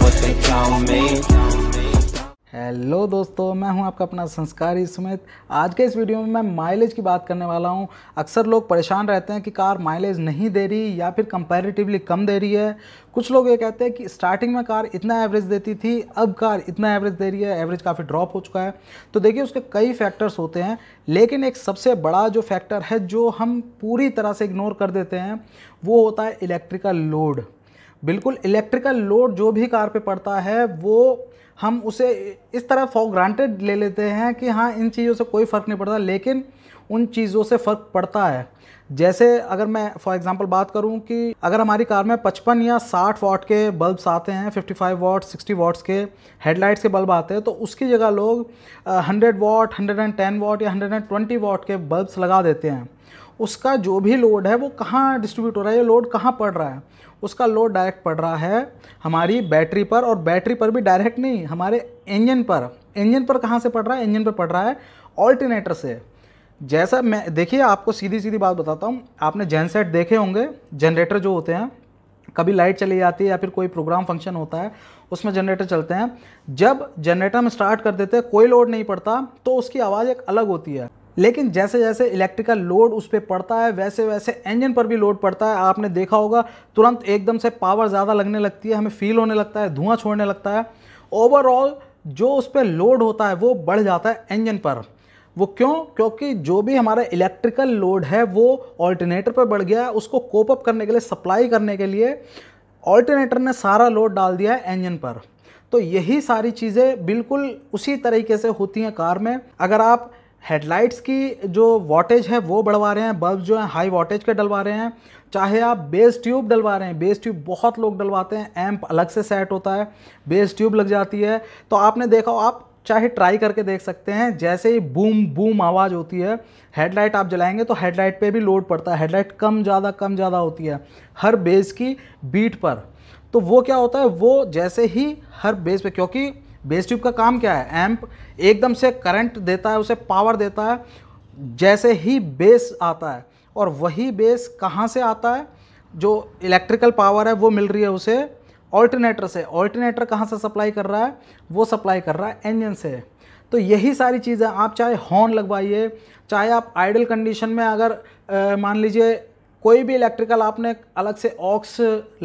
what they call me. Hello दोस्तों मैं हूं आपका अपना संस्कारी सुमित आज के इस वीडियो में मैं माइलेज की बात करने वाला हूं अक्सर लोग परेशान रहते हैं कि कार माइलेज नहीं दे रही या फिर कंपैरेटिवली कम दे रही है कुछ लोग ये कहते हैं कि स्टार्टिंग में कार इतना एवरेज देती थी अब कार इतना एवरेज दे रही है एवरेज काफ़ी ड्रॉप हो चुका है तो देखिए उसके कई फैक्टर्स होते हैं लेकिन एक सबसे बड़ा जो फैक्टर है जो हम पूरी तरह से इग्नोर कर देते हैं वो होता है इलेक्ट्रिकल लोड बिल्कुल इलेक्ट्रिकल लोड जो भी कार पे पड़ता है वो हम उसे इस तरह फॉर ग्रांटेड ले लेते हैं कि हाँ इन चीज़ों से कोई फ़र्क नहीं पड़ता लेकिन उन चीज़ों से फ़र्क पड़ता है जैसे अगर मैं फॉर एग्ज़ाम्पल बात करूं कि अगर हमारी कार में पचपन या साठ वाट के बल्ब्स आते हैं 55 वाट सिक्सटी वाट्स के हेडलाइट्स के बल्ब आते हैं तो उसकी जगह लोग 100 वाट 110 वाट या 120 वाट के बल्ब्स लगा देते हैं उसका जो भी लोड है वो कहाँ डिस्ट्रीब्यूट हो रहा है या लोड कहाँ पड़ रहा है उसका लोड डायरेक्ट पड़ रहा है हमारी बैटरी पर और बैटरी पर भी डायरेक्ट नहीं हमारे इंजन पर इंजन पर कहाँ से पड़ रहा है इंजन पर पड़ रहा है ऑल्टरनेटर से जैसा मैं देखिए आपको सीधी सीधी बात बताता हूँ आपने सेट देखे होंगे जनरेटर जो होते हैं कभी लाइट चली जाती है या फिर कोई प्रोग्राम फंक्शन होता है उसमें जनरेटर चलते हैं जब जनरेटर हम स्टार्ट कर देते हैं कोई लोड नहीं पड़ता तो उसकी आवाज़ एक अलग होती है लेकिन जैसे जैसे इलेक्ट्रिकल लोड उस पर पड़ता है वैसे वैसे इंजन पर भी लोड पड़ता है आपने देखा होगा तुरंत एकदम से पावर ज़्यादा लगने लगती है हमें फील होने लगता है धुआं छोड़ने लगता है ओवरऑल जो उस पर लोड होता है वो बढ़ जाता है इंजन पर वो क्यों क्योंकि जो भी हमारा इलेक्ट्रिकल लोड है वो ऑल्टरनेटर पर बढ़ गया है उसको कोप अप करने के लिए सप्लाई करने के लिए ऑल्टरनेटर ने सारा लोड डाल दिया है इंजन पर तो यही सारी चीज़ें बिल्कुल उसी तरीके से होती हैं कार में अगर आप हेडलाइट्स की जो वॉटेज है वो बढ़वा रहे हैं बल्ब जो है हाई वॉटेज के डलवा रहे हैं चाहे आप बेस ट्यूब डलवा रहे हैं बेस ट्यूब बहुत लोग डलवाते हैं एम्प अलग से सेट होता है बेस ट्यूब लग जाती है तो आपने देखा हो आप चाहे ट्राई करके देख सकते हैं जैसे ही बूम बूम आवाज़ होती है हेडलाइट आप जलाएंगे तो हेडलाइट पे भी लोड पड़ता है हेडलाइट कम ज़्यादा कम ज़्यादा होती है हर बेस की बीट पर तो वो क्या होता है वो जैसे ही हर बेस पे क्योंकि बेस ट्यूब का काम क्या है एम्प एकदम से करंट देता है उसे पावर देता है जैसे ही बेस आता है और वही बेस कहाँ से आता है जो इलेक्ट्रिकल पावर है वो मिल रही है उसे ऑल्टरनेटर से ऑल्टरनेटर कहाँ से सप्लाई कर रहा है वो सप्लाई कर रहा है इंजन से तो यही सारी चीज़ें आप चाहे हॉर्न लगवाइए चाहे आप आइडल कंडीशन में अगर आ, मान लीजिए कोई भी इलेक्ट्रिकल आपने अलग से ऑक्स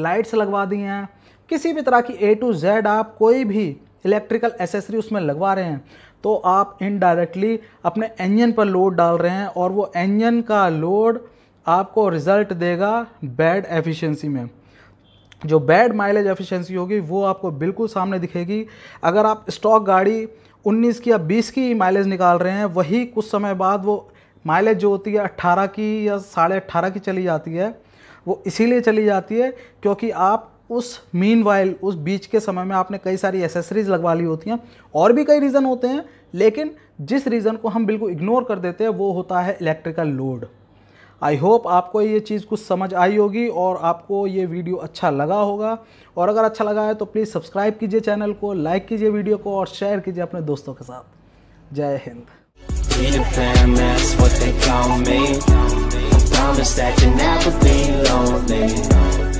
लाइट्स लगवा दी हैं किसी भी तरह की ए टू जेड आप कोई भी इलेक्ट्रिकल एसेसरी उसमें लगवा रहे हैं तो आप इनडायरेक्टली अपने इंजन पर लोड डाल रहे हैं और वो इंजन का लोड आपको रिजल्ट देगा बैड एफिशिएंसी में जो बैड माइलेज एफिशिएंसी होगी वो आपको बिल्कुल सामने दिखेगी अगर आप स्टॉक गाड़ी 19 की या 20 की माइलेज निकाल रहे हैं वही कुछ समय बाद वो माइलेज जो होती है 18 की या साढ़े अट्ठारह की चली जाती है वो इसीलिए चली जाती है क्योंकि आप उस मीन वाइल उस बीच के समय में आपने कई सारी एसेसरीज लगवा ली होती हैं और भी कई रीज़न होते हैं लेकिन जिस रीज़न को हम बिल्कुल इग्नोर कर देते हैं वो होता है इलेक्ट्रिकल लोड आई होप आपको ये चीज़ कुछ समझ आई होगी और आपको ये वीडियो अच्छा लगा होगा और अगर अच्छा लगा है तो प्लीज़ सब्सक्राइब कीजिए चैनल को लाइक कीजिए वीडियो को और शेयर कीजिए अपने दोस्तों के साथ जय हिंद